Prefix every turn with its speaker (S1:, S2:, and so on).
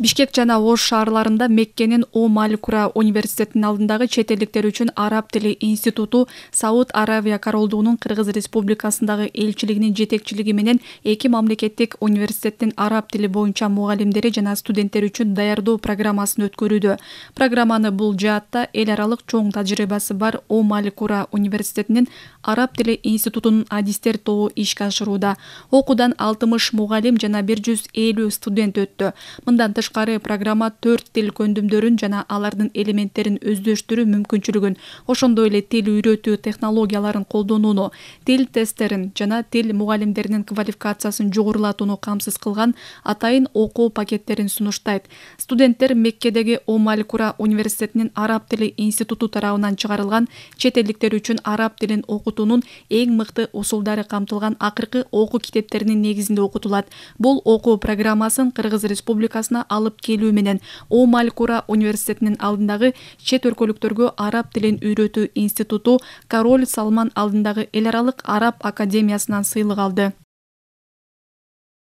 S1: бишкек жана ош шаарларында меккенин о кура университетинин алдындагы чет элдиктер үчүн араб тили институту сауд аравия королдугунун кыргыз республикасындагы элчилигинин жетекчилиги менен эки мамлекеттик университеттин араб тили боюнча мугалимдери жана студенттери үчүн даярдоо программасын өткөрүүдө программаны бул жаатта эл аралык чоң тажрыйбасы бар о кура университетинин араб тили институтунун адистер тобу ишке ашырууда окуудан алтымыш мугалим жана бир жүз элүү студент өттү мындан тышкары программа төрт тил көндүмдөрүн жана алардын элементтерин өздөштүрүү мүмкүнчүлүгүн ошондой эле тил үйрөтүү технологияларын колдонууну тил тесттерин жана тил мугалимдеринин квалификациясын жогорулатууну камсыз кылган атайын окуу пакеттерин сунуштайт студенттер меккедеги омаль кура университетинин араб тили институту тарабынан чыгарылган чет элдиктер үчүн араб тилин окутуунун эң мыкты усулдары камтылган акыркы окуу китептеринин негизинде окутулат бул окуу программасын кыргыз республикасына алып келүү менен омалькура университетінің кура университетинин алдындагы чет өлкөлүктөргө араб тилин үйрөтүү институту король салман алдындагы эл аралык араб академиясынан сыйлык алды